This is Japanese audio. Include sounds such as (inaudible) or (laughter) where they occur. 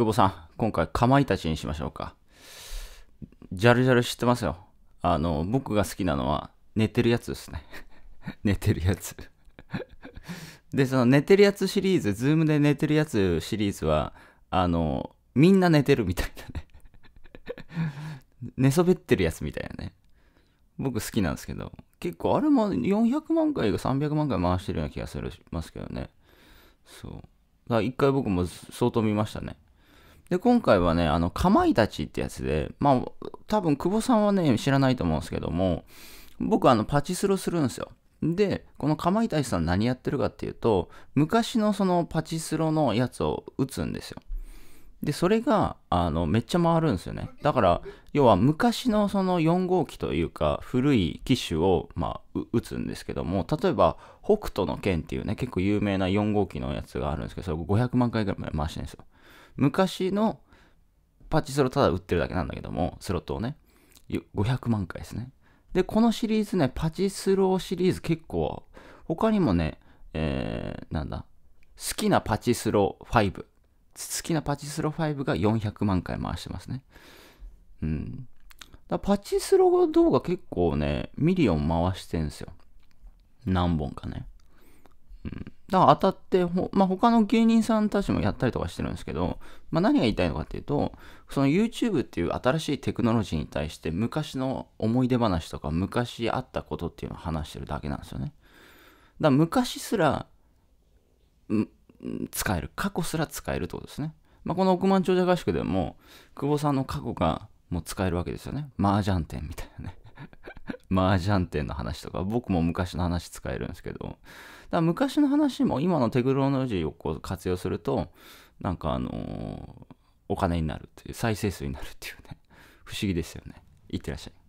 久保さん、今回、かまいたちにしましょうか。ジャルジャル知ってますよ。あの、僕が好きなのは、寝てるやつですね。(laughs) 寝てるやつ (laughs) で、その寝てるやつシリーズ、ズームで寝てるやつシリーズは、あの、みんな寝てるみたいなね (laughs) 寝そべってるやつみたいなね。僕好きなんですけど、結構あれも400万回が300万回回してるような気がするますけどね。そう。だから一回僕も相当見ましたね。で、今回はね、あの、かまいたちってやつで、まあ、多分、久保さんはね、知らないと思うんですけども、僕、あの、パチスロするんですよ。で、このかまいたちさん何やってるかっていうと、昔のそのパチスロのやつを打つんですよ。で、それが、あの、めっちゃ回るんですよね。だから、要は昔のその4号機というか、古い機種を、まあ、打つんですけども、例えば、北斗の剣っていうね、結構有名な4号機のやつがあるんですけど、それ500万回ぐらい回してるんですよ。昔のパチスロただ売ってるだけなんだけども、スロットをね、500万回ですね。で、このシリーズね、パチスロシリーズ結構、他にもね、えー、なんだ、好きなパチスロ5、好きなパチスロ5が400万回回してますね。うん。だパチスロ動画結構ね、ミリオン回してんすよ。何本かね。うん。だから当たって、まあ、他の芸人さんたちもやったりとかしてるんですけど、まあ、何が言いたいのかっていうと、その YouTube っていう新しいテクノロジーに対して昔の思い出話とか昔あったことっていうのを話してるだけなんですよね。だから昔すら、使える。過去すら使えるってことですね。まあ、この億万長者合宿でも、久保さんの過去がもう使えるわけですよね。麻雀店みたいなね。麻雀店の話とか、僕も昔の話使えるんですけど、だ昔の話も今のテクノロジーをこう活用すると、なんかあのー、お金になるっていう、再生数になるっていうね、不思議ですよね。いってらっしゃい。